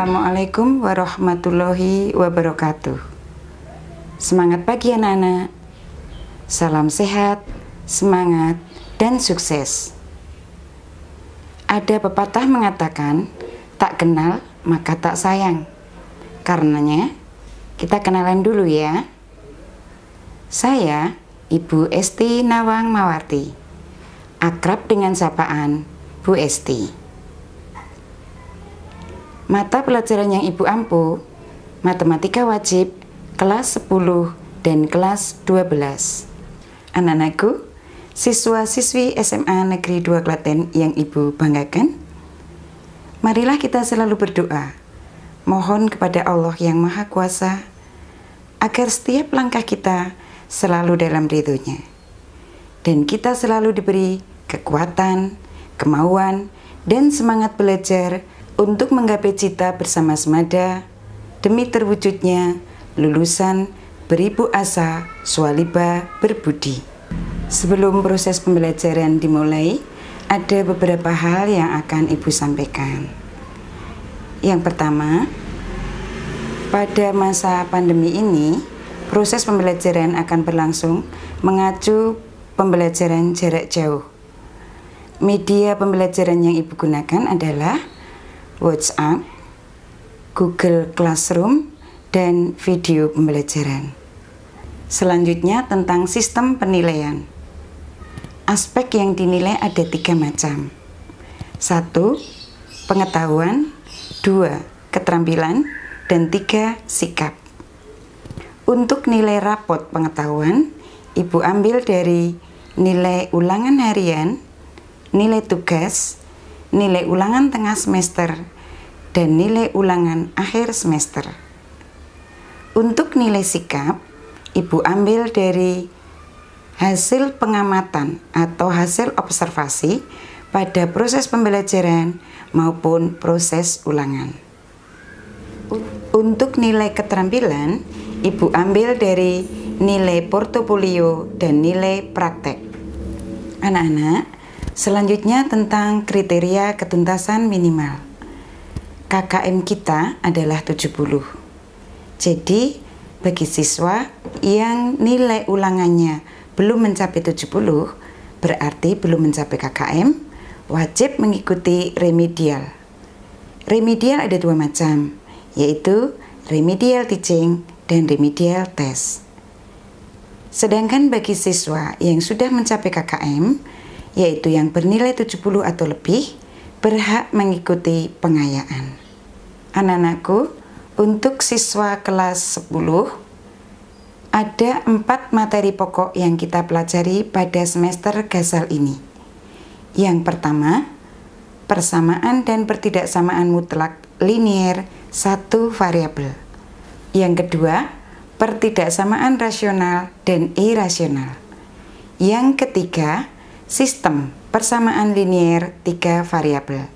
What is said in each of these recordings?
Assalamualaikum warahmatullahi wabarakatuh. Semangat pagi anak-anak. Salam sehat, semangat, dan sukses. Ada pepatah mengatakan, tak kenal maka tak sayang. Karenanya, kita kenalan dulu ya. Saya Ibu Esti Nawang Mawarti, akrab dengan sapaan Bu Esti. Mata pelajaran yang Ibu ampuh, matematika wajib, kelas 10 dan kelas 12. Anak-anakku, siswa-siswi SMA Negeri 2 Klaten yang Ibu banggakan, marilah kita selalu berdoa. Mohon kepada Allah yang Maha Kuasa agar setiap langkah kita selalu dalam ridhonya. Dan kita selalu diberi kekuatan, kemauan, dan semangat belajar untuk menggapai cita bersama Semada demi terwujudnya lulusan beribu asa swaliba berbudi. Sebelum proses pembelajaran dimulai, ada beberapa hal yang akan Ibu sampaikan. Yang pertama, pada masa pandemi ini, proses pembelajaran akan berlangsung mengacu pembelajaran jarak jauh. Media pembelajaran yang Ibu gunakan adalah WhatsApp, Google Classroom, dan video pembelajaran. Selanjutnya tentang sistem penilaian. Aspek yang dinilai ada tiga macam. Satu, pengetahuan. Dua, keterampilan. Dan tiga, sikap. Untuk nilai rapot pengetahuan, Ibu ambil dari nilai ulangan harian, nilai tugas, nilai ulangan tengah semester, dan nilai ulangan akhir semester. Untuk nilai sikap, Ibu ambil dari hasil pengamatan atau hasil observasi pada proses pembelajaran maupun proses ulangan. Untuk nilai keterampilan, Ibu ambil dari nilai portofolio dan nilai praktek. Anak-anak, Selanjutnya tentang kriteria ketuntasan minimal. KKM kita adalah 70. Jadi, bagi siswa yang nilai ulangannya belum mencapai 70, berarti belum mencapai KKM, wajib mengikuti remedial. Remedial ada dua macam, yaitu remedial teaching dan remedial test. Sedangkan bagi siswa yang sudah mencapai KKM, yaitu yang bernilai 70 atau lebih, berhak mengikuti pengayaan. Anak-anakku, untuk siswa kelas 10, ada empat materi pokok yang kita pelajari pada semester gasal ini. Yang pertama, persamaan dan pertidaksamaan mutlak linier satu variabel. Yang kedua, pertidaksamaan rasional dan irasional. Yang ketiga, sistem persamaan linier tiga variabel.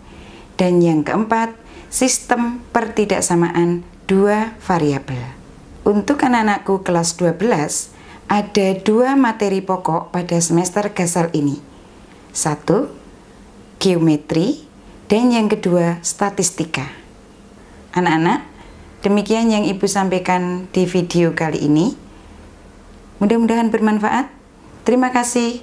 Dan yang keempat, sistem pertidaksamaan dua variabel. Untuk anak-anakku kelas 12, ada dua materi pokok pada semester gasal ini. Satu, geometri, dan yang kedua, statistika. Anak-anak, demikian yang Ibu sampaikan di video kali ini. Mudah-mudahan bermanfaat. Terima kasih.